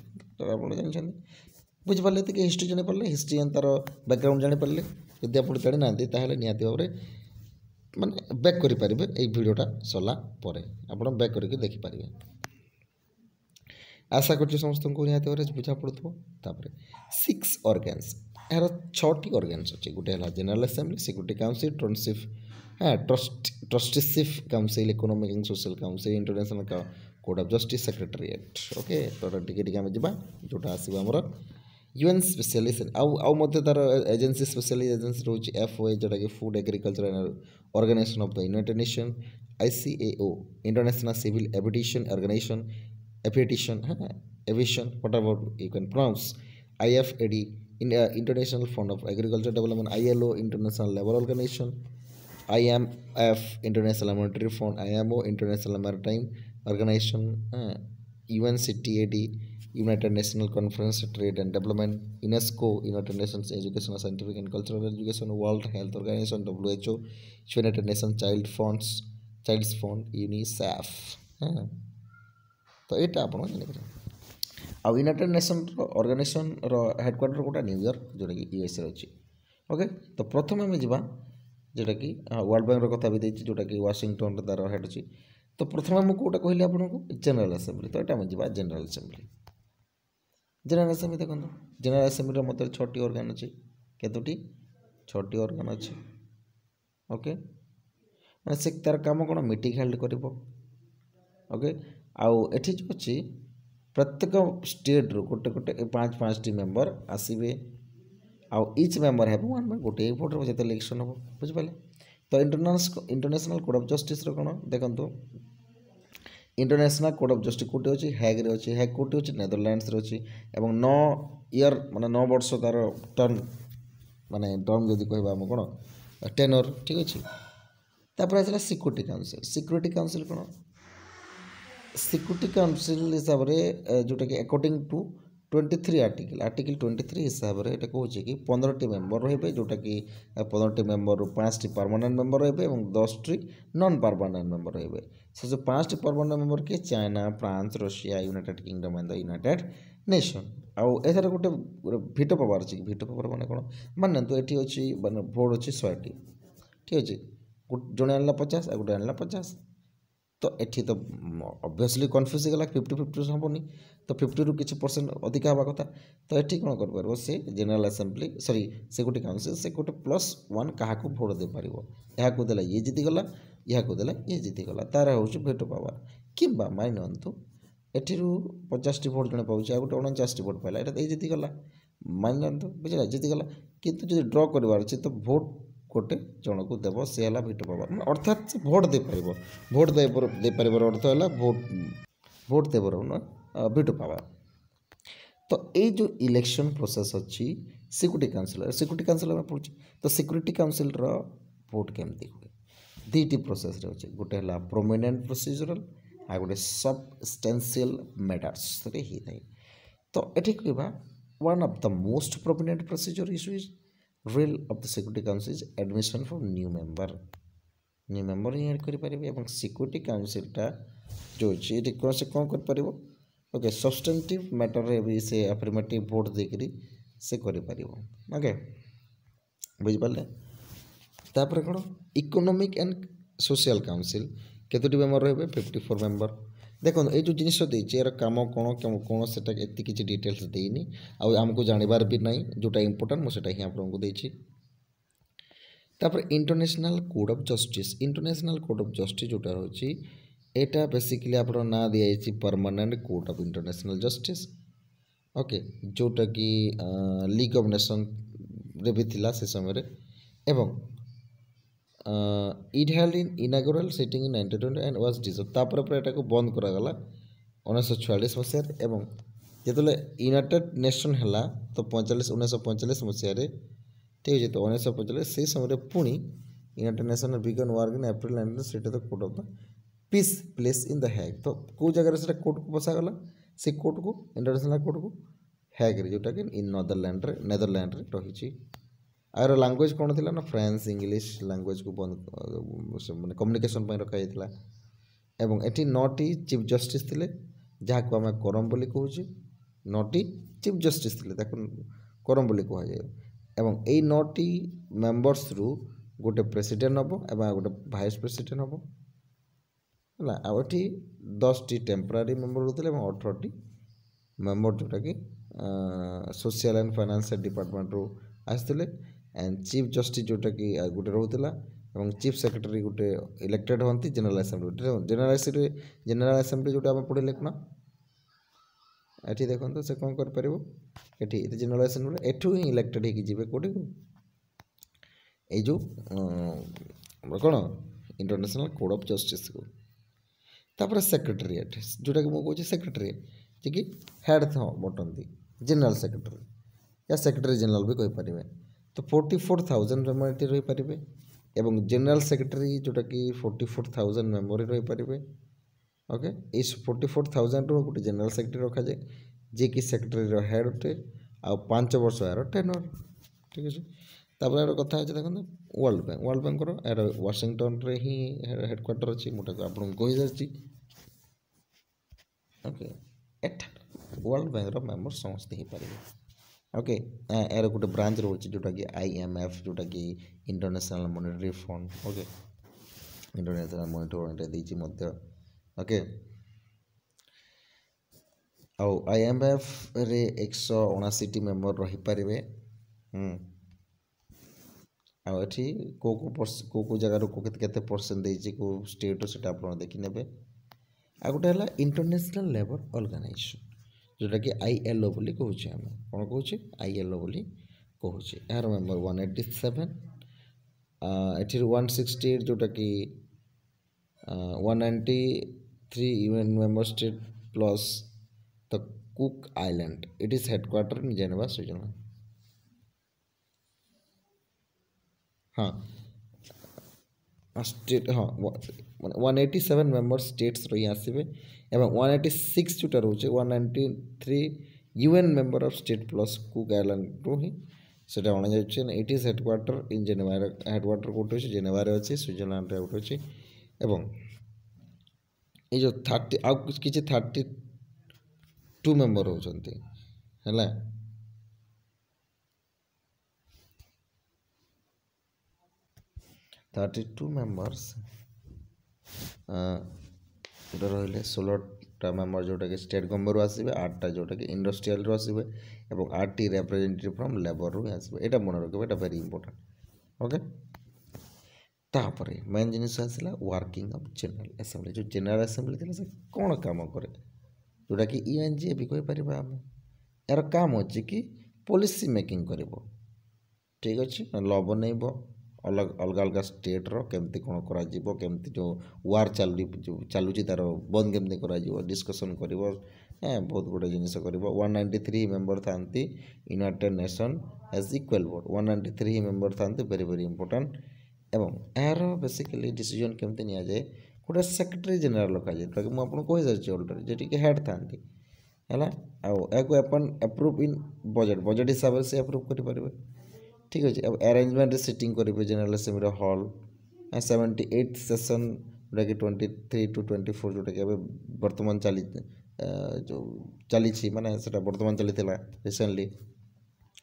Speaker 1: ଆପଣ ଜାଣିଛନ୍ତି ବୁଝିପାରିଲେ ଟିକେ ହିଷ୍ଟ୍ରି ଜାଣିପାରିଲେ ହିଷ୍ଟ୍ରି ତା'ର ବ୍ୟାକ୍ଗ୍ରାଉଣ୍ଡ ଜାଣିପାରିଲେ ଯଦି ଆପଣ ଜାଣିନାହାନ୍ତି ତାହେଲେ ନିହାତି ଭାବରେ ମାନେ ବ୍ୟାକ୍ କରିପାରିବେ ଏଇ ଭିଡ଼ିଓଟା ସରିଲା ପରେ ଆପଣ ବ୍ୟାକ୍ କରିକି ଦେଖିପାରିବେ আশা করছি সমস্ত নিহতি ভাবে বুঝা পড়ুব তাপরে সিক্স অর্গানস ଏହାର ଛଅଟି ଅର୍ଗାନ୍ସ ଅଛି ଗୋଟେ ହେଲା general assembly security council trusteeship ହଁ trustee trusteeship council economic and social council international court of justice secretariat okay ତ ଟିକେ ଟିକେ ଆମେ ଯିବା ଯେଉଁଟା ଆସିବ ଆମର ୟୁଏନ୍ ସ୍ପେଶାଲିଷ୍ଟ ଆଉ ଆଉ ମଧ୍ୟ ତା'ର ଏଜେନ୍ସି ସ୍ପେଶାଲି ଏଜେନ୍ସି ରହୁଛି ଏଫ୍ ଓ ଏ ଯେଉଁଟାକି food agriculture organisation of the United Nation I C A O international civil aviation organisation appetition, aviation, [LAUGHS] whatever you can pronounce, IFAD, in, uh, International Fund of Agriculture Development, ILO, International Labour Organization, IMF, International Monetary Fund, IMO, International Maritime Organization, UNCTAD, uh, United National Conference on Trade and Development, UNESCO, United Nations Educational, Scientific and Cultural Education, World Health Organization, WHO, United Nations Child Funds, Child's Fund, UNICEF. Uh. [LAUGHS] ତ ଏଇଟା ଆପଣ ଜାଣିପାରିବେ ଆଉ United Nation ଅର୍ଗାନାଇଜେସନ୍ର headquarter କେଉଁଟା New York ଯେଉଁଟାକି ୟୁଏସ୍ରେ ଅଛି ଓକେ ତ ପ୍ରଥମେ ଆମେ ଯିବା ଯେଉଁଟାକି ୱାର୍ଲଡ଼ ବ୍ୟାଙ୍କର କଥା ବି ଦେଇଛି ଯେଉଁଟାକି ୱାଶିଂଟନ୍ର ତା'ର ହେଡ଼ ଅଛି ତ ପ୍ରଥମେ ମୁଁ କେଉଁଟା କହିଲି ଆପଣଙ୍କୁ ଜେନେରାଲ ଆସେମ୍ବ୍ଲି ତ ଏଇଟା ଆମେ ଯିବା ଜେନେରାଲ୍ ଆସେମ୍ବ୍ଲି ଜେନେରାଲ ଆସେମ୍ବ୍ଲି ଦେଖନ୍ତୁ ଜେନେରାଲ ଆସେମ୍ବ୍ଲିର ମଧ୍ୟରେ ଛଅଟି ଅର୍ଗାନ ଅଛି କେତୋଟି ଛଅଟି ଅର୍ଗାନ ଅଛି ଓକେ ମାନେ ସେ ତା'ର କାମ କ'ଣ ମିଟିଂ ହେଲ୍ଡ କରିବ ଓକେ ଆଉ ଏଠି ଯେଉଁ ଅଛି ପ୍ରତ୍ୟେକ ଷ୍ଟେଟ୍ରୁ ଗୋଟେ ଗୋଟେ ପାଞ୍ଚ ପାଞ୍ଚଟି ମେମ୍ବର ଆସିବେ ଆଉ ଇଚ୍ ମେମ୍ବର ହେବ ୱାନ୍ ଆମେ ଗୋଟିଏ ଭୋଟ ହେବ ଯେତେବେଳେ ଇଲେକ୍ସନ୍ ହେବ ବୁଝିପାରିଲେ ତ ଇଣ୍ଟରନ୍ୟାସନାଲ ଇଣ୍ଟରନ୍ୟାସନାଲ କୋର୍ଟ ଅଫ୍ ଜଷ୍ଟିସ୍ର କ'ଣ ଦେଖନ୍ତୁ ଇଣ୍ଟରନ୍ୟାସନାଲ କୋର୍ଟ ଅଫ୍ ଜଷ୍ଟିସ୍ କେଉଁଠି ଅଛି ହ୍ୟାଗ୍ରେ ଅଛି ହ୍ୟାଗ୍ କେଉଁଠି ଅଛି ନେଦରଲ୍ୟାଣ୍ଡସ୍ରେ ଅଛି ଏବଂ ନଅ ଇୟର୍ ମାନେ ନଅ ବର୍ଷ ତା'ର ଟର୍ନ ମାନେ ଟର୍ମ ଯଦି କହିବା ଆମ କ'ଣ ଟେନର୍ ଠିକ୍ ଅଛି ତାପରେ ଆସିଲା ସିକ୍ୟୁରିଟି କାଉନସିଲ୍ ସିକ୍ୟୁରିଟି କାଉନସିଲ୍ କ'ଣ সিকিউরিটি কাউন্সিল হিসাବରେ ଯେଉଁଟାକି according to twenty three article article twenty three ହିସାବରେ ଏଇଟା କହୁଛି କି ପନ୍ଦରଟି ମେମ୍ବର ରହିବେ ଯେଉଁଟାକି ପନ୍ଦରଟି ମେମ୍ବରରୁ ପାଞ୍ଚଟି ପରମାନେଣ୍ଟ ମେମ୍ବର ରହିବେ ଏବଂ ଦଶଟି ନନ୍ ପରମାନେଣ୍ଟ ମେମ୍ବର ରହିବେ ସେ ଯେଉଁ ପାଞ୍ଚଟି ପରମାନେଣ୍ଟ ମେମ୍ବର କିଏ China France Russia United Kingdom and the United Nation ଆଉ ଏଠାରେ ଗୋଟେ ଭିଟ ପାୱାର ଅଛି ଭିଟ ପାୱାର ମାନେ କ'ଣ ମାନନ୍ତୁ ଏଠି ଅଛି ମାନେ ଭୋଟ୍ ଅଛି ଶହେଟି ଠିକ୍ ଅଛି ଜଣେ ଆଣିଲା ପଚାଶ ଆଉ ଗୋଟେ ଆଣିଲା ପଚାଶ তো এটি তো অবিয়াসলি কনফিউজ হ গলা 50 50% হবনি তো 50 রু কিছ परसेंट অধিক হব কথা তো এটি কোন কৰিবো সেই জেনারেল অ্যাসেম্বলি সরি সেই কোটি কাউন্সিল সেই কোটে প্লাস 1 কাহা কো ভোট দে পারিবো ইয়া কো দেলা ই জিতি গলা ইয়া কো দেলা ই জিতি গলা তার হউচ ভটো পাওয়ার কিবা মাইনেন্ট এটি রু 50 টি ভোট জনে পহুছে আৰু 49 টি ভোট পাইলা এতিয়া জিতি গলা মাইনেন্ট বুজ গলা জিতি গলা কিন্তু যদি ড্র কৰিবৰ ছি তো ভোট ଗୋଟେ ଜଣକୁ ଦେବ ସେ ହେଲା ଭେଟ ପାୱାର ଅର୍ଥାତ୍ ସେ ଭୋଟ୍ ଦେଇପାରିବ ଭୋଟ୍ ଦେଇପାରିବାର ଅର୍ଥ ହେଲା ଭୋଟ୍ ଭୋଟ୍ ଦେବର ଭେଟ ପାୱାର ତ ଏଇ ଯେଉଁ ଇଲେକ୍ସନ୍ ପ୍ରୋସେସ୍ ଅଛି ସିକ୍ୟୁରିଟି କାଉନସିଲର ସିକ୍ୟୁରିଟି କାଉନସିଲ ଆମେ ପଢ଼ୁଛେ ତ ସିକ୍ୟୁରିଟି କାଉନସିଲର ଭୋଟ୍ କେମିତି ହୁଏ ଦୁଇଟି ପ୍ରୋସେସ୍ରେ ଅଛି ଗୋଟେ ହେଲା ପ୍ରୋମିନେଣ୍ଟ ପ୍ରୋସିଜରାଲ ଆଉ ଗୋଟେ ସବଷ୍ଟେନ୍ସିଆଲ ମ୍ୟାଟର୍ସରେ ହେଇଥାଏ ତ ଏଠି କହିବା one of the most prominent procedure issue is rule of the security council is admission for new member new member ହିଁ ଆଡ଼୍ କରିପାରିବେ ଏବଂ ସିକ୍ୟୁରିଟି କାଉନସିଲ୍ଟା ଯେଉଁ ଅଛି ଏଠି କ'ଣ ସେ କ'ଣ କରିପାରିବ ଓକେ ସବଷ୍ଟାନ୍ଟିଭ୍ ମ୍ୟାଟର୍ରେ ବି ସେ ଆଫର୍ମେଟିଭ୍ ଭୋଟ୍ ଦେଇକରି ସେ କରିପାରିବ ଓକେ ବୁଝିପାରିଲେ ତାପରେ କ'ଣ ଇକୋନୋମିକ୍ ଆଣ୍ଡ ସୋସିଆଲ୍ କାଉନସିଲ୍ କେତୋଟି ମେମ୍ବର ରହିବେ ଫିଫ୍ଟି ଫୋର୍ ମେମ୍ବର দেখুন এই ଯେଉଁ ଜିନିଷ ଦେଇଛି ଏହାର କାମ କ'ଣ କ'ଣ ସେଟା ଏତେ କିଛି ଡିଟେଲ୍ସ ଦେଇନି ଆଉ ଆମକୁ ଜାଣିବାର ବି ନାହିଁ ଯେଉଁଟା ଇମ୍ପୋର୍ଟାଣ୍ଟ ମୁଁ ସେଇଟା ହିଁ ଆପଣଙ୍କୁ ଦେଇଛି ତାପରେ international court of justice international court of justice ଯେଉଁଟା ରହୁଛି ଏଇଟା ବେସିକାଲି ଆପଣ ନାଁ ଦିଆଯାଇଛି permanent court of international justice okay ଯେଉଁଟାକି ଲିଗ୍ ଅଫ୍ ନେସନ୍ରେ ବି ଥିଲା ସେ ସମୟରେ ଏବଂ it held in inaugural sitting in ninety twenty and was deserve ତାପରେ ପରେ ଏଟାକୁ ବନ୍ଦ କରାଗଲା ଉଣେଇଶହ ଛୟାଳିଶ ମସିହାରେ ଏବଂ ଯେତେବେଳେ ୟୁନାଇଟେଡ଼ ନେସନ୍ ହେଲା ତ ପଇଁଚାଳିଶ ଉଣେଇଶହ ପଇଁଚାଳିଶ ମସିହାରେ ଠିକ୍ ଅଛି ତ ଉଣେଇଶହ ପଇଁଚାଳିଶ ସେହି ସମୟରେ ପୁଣି United Nation began work in April nineteen ସେଇଟା ତ court of the peace place in the Hague ତ କେଉଁ ଜାଗାରେ ସେଇଟା କୋର୍ଟକୁ ବସାଗଲା ସେ କୋର୍ଟକୁ ଇଣ୍ଟରନ୍ୟାସନାଲ୍ କୋର୍ଟକୁ ହ୍ୟାଗ୍ରେ ଯେଉଁଟାକି ଇନ୍ ନେଦରଲ୍ୟାଣ୍ଡରେ ନେଦରଲ୍ୟାଣ୍ଡରେ ରହିଛି ଆର ଲାଙ୍ଗୁଏଜ୍ କ'ଣ ଥିଲା ନା ଫ୍ରାନ୍ସ ଇଂଲିଶ ଲାଙ୍ଗୁଏଜ୍କୁ ବନ୍ଦ ମାନେ କମ୍ୟୁନିକେସନ୍ ପାଇଁ ରଖାଯାଇଥିଲା ଏବଂ ଏଠି ନଅଟି ଚିଫ୍ ଜଷ୍ଟିସ୍ ଥିଲେ ଯାହାକୁ ଆମେ କରମ୍ ବୋଲି କହୁଛୁ ନଅଟି ଚିଫ୍ ଜଷ୍ଟିସ୍ ଥିଲେ ତାକୁ କରମ୍ ବୋଲି କୁହାଯାଏ ଏବଂ ଏଇ ନଅଟି ମେମ୍ବର୍ସରୁ ଗୋଟେ ପ୍ରେସିଡେଣ୍ଟ ହେବ ଏବଂ ଗୋଟେ ଭାଇସ୍ ପ୍ରେସିଡେଣ୍ଟ ହେବ ହେଲା ଆଉ ଏଠି ଦଶଟି ଟେମ୍ପରାରୀ ମେମ୍ବର ରହୁଥିଲେ ଏବଂ ଅଠରଟି ମେମ୍ବର ଯେଉଁଟାକି ସୋସିଆଲ୍ ଆଣ୍ଡ ଫାଇନାନ୍ସିଆଲ ଡିପାର୍ଟମେଣ୍ଟରୁ ଆସିଥିଲେ ଆଣ୍ଡ ଚିଫ୍ ଜଷ୍ଟିସ୍ ଯେଉଁଟାକି ଗୋଟେ ରହୁଥିଲା ଏବଂ ଚିଫ୍ ସେକ୍ରେଟାରୀ ଗୋଟେ ଇଲେକ୍ଟେଡ଼୍ ହୁଅନ୍ତି general assembly general assembly general assembly ଯେଉଁଟା ଆମେ ପଢ଼ିଲେ କ'ଣ ଏଠି ଦେଖନ୍ତୁ ସେ କ'ଣ କରିପାରିବ ଏଠି ଜେନେରାଲ୍ ଆସେମ୍ବ୍ଲି ଏଠୁ ହିଁ ଇଲେକ୍ଟେଡ଼୍ ହେଇକି ଯିବେ କେଉଁଠିକୁ ଏଇ ଯେଉଁ ଆମର କ'ଣ ଇଣ୍ଟରନ୍ୟାସନାଲ୍ କୋଡ଼୍ ଅଫ୍ ଜଷ୍ଟିସ୍କୁ ତାପରେ ସେକ୍ରେଟାରିଏଟ୍ ଯେଉଁଟାକି ମୁଁ କହୁଛି ସେକ୍ରେଟାରୀ ଯିଏକି ହେଡ଼୍ ବଟନ୍ତି ଜେନେରାଲ୍ ସେକ୍ରେଟାରୀ या सेक्रेटरी जेनेराल भी कहींपर ତ ଫୋର୍ଟି ଫୋର୍ ଥାଉଜେଣ୍ଡ ମେମ୍ବର ଏଠି ରହିପାରିବେ ଏବଂ ଜେନେରାଲ୍ ସେକ୍ରେଟାରୀ ଯେଉଁଟାକି ଫୋର୍ଟି ଫୋର୍ ଥାଉଜେଣ୍ଡ ମେମ୍ବର ରହିପାରିବେ ଓକେ ଏଇ ଫୋର୍ଟି ଫୋର୍ ଥାଉଜେଣ୍ଡରୁ ଗୋଟେ ଜେନେରାଲ୍ ସେକ୍ରେଟାରୀ ରଖାଯାଏ ଯିଏକି ସେକ୍ରେଟାରୀର ହେଡ଼୍ ଅଟେ ଆଉ ପାଞ୍ଚ ବର୍ଷ ଏହାର ଟେନର୍ ଠିକ୍ ଅଛି ତାପରେ ଏହାର କଥା ହେଉଛି ଦେଖନ୍ତୁ ୱାର୍ଲଡ଼ ବ୍ୟାଙ୍କ ୱାର୍ଲଡ଼ ବ୍ୟାଙ୍କର ଏହାର ୱାଶିଂଟନରେ ହିଁ ହେଡ଼କ୍ୱାର୍ଟର ଅଛି ମୁଁ ତାକୁ ଆପଣଙ୍କୁ କହିସାରିଛି ଓକେ ଏଠାରେ ୱାର୍ଲଡ଼ ବ୍ୟାଙ୍କର ମେମ୍ବର ସମସ୍ତେ ହେଇପାରିବେ ଓକେ ଏହାର ଗୋଟେ ବ୍ରାଞ୍ଚ ରହୁଛି ଯେଉଁଟାକି ଆଇ ଏମ୍ ଏଫ୍ ଯେଉଁଟାକି international monetary fund okay international monetary ଫଣ୍ଡରେ ଦେଇଛି ମଧ୍ୟ ଓକେ ଆଉ ଆଇ ଏମ୍ ଏଫ୍ରେ ଏକଶହ ଅଣାଅଶୀଟି ମେମ୍ବର ରହିପାରିବେ ଆଉ ଏଠି କେଉଁ କେଉଁ ପର୍ସେ କେଉଁ କେଉଁ ଜାଗାରୁ କେତେ କେତେ ପରସେଣ୍ଟ ଦେଇଛି କେଉଁ ଷ୍ଟେଟ୍ରୁ ସେଇଟା ଆପଣ ଦେଖିନେବେ ଆଉ ଗୋଟେ ହେଲା ଇଣ୍ଟରନ୍ୟାସନାଲ୍ ଲେବର୍ ଅର୍ଗାନାଇଜେସନ୍ ଯେଉଁଟାକି ଆଇଏଲ୍ଓ ବୋଲି କହୁଛେ ଆମେ କ'ଣ କହୁଛେ ଆଇଏଲ୍ଓ ବୋଲି କହୁଛେ ଏହାର ମେମ୍ବର ୱାନ୍ ଏଇଟି ସେଭେନ୍ ଏଠିରୁ ୱାନ୍ ସିକ୍ସଟି ଏଇଟ୍ ଯେଉଁଟାକି one ninety three UN member state plus the Cook Island it is headquarter in Geneva Switzerland हाँ स्टेट हाँ मैंने one eighty seven member states रही आसवे वन एट्टी सिक्स जोटा रोचे one ninety three UN member of state plus Cook Island रू हिंसा अणा जाए it is headquarter in Geneva headquarter कौटे अच्छे जेनेवे अच्छे स्विजरलैंड गोटे अच्छे ए जो थर्टी आ कि थर्टी टू मेम्बर होती थर्टी टू मेम्बर्स ସେଟା ରହିଲେ ଷୋହଳଟା ମେମ୍ବର ଯେଉଁଟାକି ଷ୍ଟେଟ୍ ଗଭର୍ଣ୍ଣମେଣ୍ଟରୁ ଆସିବେ ଆଠଟା ଯେଉଁଟାକି ଇଣ୍ଡଷ୍ଟ୍ରିଆଲରୁ ଆସିବେ ଏବଂ ଆଠଟି ରେପ୍ରେଜେଣ୍ଟେଟିଭ୍ ଫ୍ରମ୍ ଲେବରରୁ ହିଁ ଆସିବେ ଏଇଟା ମନେ ରଖିବେ ଏଇଟା ଭେରି ଇମ୍ପୋର୍ଟାଣ୍ଟ ଓକେ ତାପରେ ମେନ୍ ଜିନିଷ ଆସିଲା ୱାର୍କିଂ ଅଫ୍ ଜେନେରାଲ ଆସେମ୍ବଲି ଯେଉଁ ଜେନେରାଲ ଆସେମ୍ବଲି ଥିଲା ସେ କ'ଣ କାମ କରେ ଯେଉଁଟାକି ଇ ଏନ୍ ଜି ଏ ବି କହିପାରିବା ଆମେ ଏହାର କାମ ଅଛି କି ପଲିସି ମେକିଂ କରିବ ଠିକ୍ ଅଛି ଲ ବନେଇବ ଅଲଗା ଅଲଗା ଷ୍ଟେଟ୍ର କେମିତି କ'ଣ କରାଯିବ କେମିତି ଯେଉଁ ୱାର୍ ଚାଲି ଚାଲୁଛି ତା'ର ବନ୍ଦ କେମିତି କରାଯିବ ଡିସ୍କସନ୍ କରିବ ବହୁତ ଗୁଡ଼ିଏ ଜିନିଷ କରିବ ୱାନ୍ ନାଇଣ୍ଟି ଥ୍ରୀ ମେମ୍ବର ଥାନ୍ତି United Nation as equal board one ninety three member ଥାନ୍ତି ଭେରି ଭେରି ଇମ୍ପୋର୍ଟାଣ୍ଟ ଏବଂ ଏହାର ବେସିକାଲି ଡିସିଜନ୍ କେମିତି ନିଆଯାଏ ଗୋଟେ ସେକ୍ରେଟାରୀ ଜେନେରାଲ୍ ରଖାଯାଏ ତାକୁ ମୁଁ ଆପଣଙ୍କୁ କହିସାରିଛି ଅଲରେଡ଼ି ଯେଟିକି ହେଡ଼୍ ଥାନ୍ତି ହେଲା ଆଉ ଏହାକୁ ଆପଣ ଆପ୍ରୁଭ୍ ଇନ୍ ବଜେଟ୍ ବଜେଟ୍ ହିସାବରେ ସେ ଆପ୍ରୁଭ୍ କରିପାରିବେ ঠিক আছে অ্যারেঞ্জমেন্টে সিটিং করবে জেনারেল আসেম্বলি হল সেভেন্টি এইট সেসন ଯେଉଁଟାକି twenty three to twenty four ଯେଉଁଟାକି ଏବେ ବର୍ତ୍ତମାନ ଚାଲି ଯେଉଁ ଚାଲିଛି ମାନେ ସେଇଟା ବର୍ତ୍ତମାନ ଚାଲିଥିଲା ରିସେଣ୍ଟଲି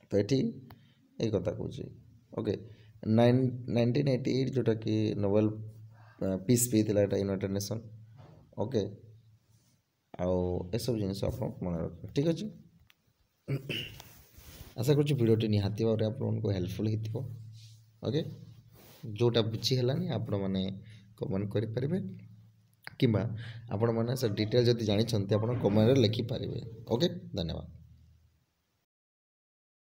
Speaker 1: ତ ଏଠି ଏଇ କଥା କହୁଛି okay nine nineteen eighty eight ଯେଉଁଟାକି ନୋବେଲ ପିସ୍ ପିଇଥିଲା ଏଇଟା ୟୁନାଇଟେଡ଼ ନେସନ୍ ଓକେ ଆଉ ଏସବୁ ଜିନିଷ ଆପଣ ମନେ ରଖିବେ ଠିକ୍ ଅଛି আশা করছি ভিডিওটি নিহতি ভাবে আপনার হেল্পফুল হয়ে ওকে ଯେଉଁଟା ବୁଝି ହେଲାନି ଆପଣମାନେ କମେଣ୍ଟ କରିପାରିବେ କିମ୍ବା ଆପଣମାନେ ସେ ଡିଟେଲ୍ ଯଦି ଜାଣିଛନ୍ତି ଆପଣ କମେଣ୍ଟରେ ଲେଖିପାରିବେ ଓକେ ଧନ୍ୟବାଦ